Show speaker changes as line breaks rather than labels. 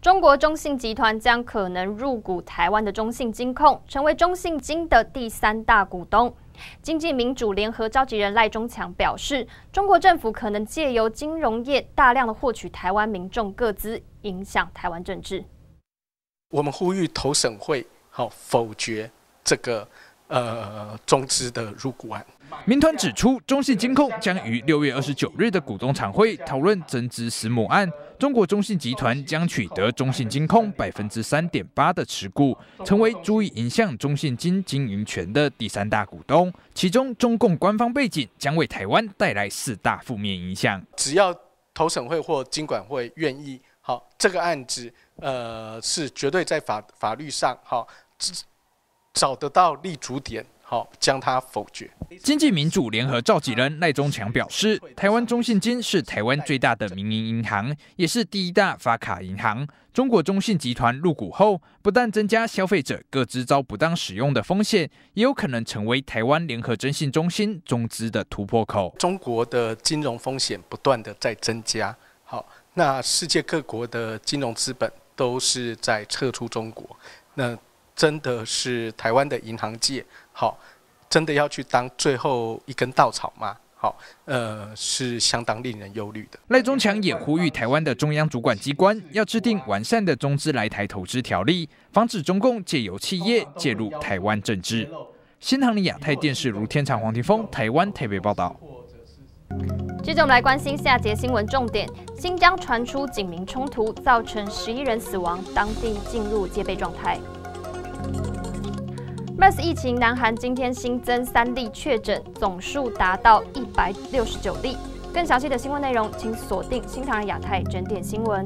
中国中信集团将可能入股台湾的中信金控，成为中信金的第三大股东。经济民主联合召集人赖中强表示，中国政府可能借由金融业大量的获取台湾民众各资，影响台湾政治。
我们呼吁投审会好否决这个。呃，中资的入股案，民团指出，中信金控
将于六月二十九日的股东常会讨论增资私募案。中国中信集团将取得中信金控百分之三点八的持股，成为注意影响中信金经营权的第三大股东。其中，中共官方背景将为台湾带来四大负面影响。
只要投审会或金管会愿意，好，这个案子，呃，是绝对在法法律上好。找得到立足点，好，将它否决。
经济民主联合召集人赖中强表示，台湾中信金是台湾最大的民营银行，也是第一大发卡银行。中国中信集团入股后，不但增加消费者各自招不当使用的风险，也有可能成为台湾联合征信中心中资的突破口。中
国的金融风险不断的在增加，好，那世界各国的金融资本都是在撤出中国，那。真的是台湾的银行界，好，真的要去当最后一根稻草吗？好，呃，是相当令人忧虑的。赖中强也呼吁台湾的中央主管机关
要制定完善的中资来台投资条例，防止中共借由企业介入台湾政治。新航里亚太电视如天长黄庭峰，台湾特别报道。
接着我们来关心下节新闻重点：新疆传出警民冲突，造成十一人死亡，当地进入戒备状态。mas 疫情，南韩今天新增三例确诊，总数达到一百六十九例。更详细的新闻内容，请锁定新唐人亚太整点新闻。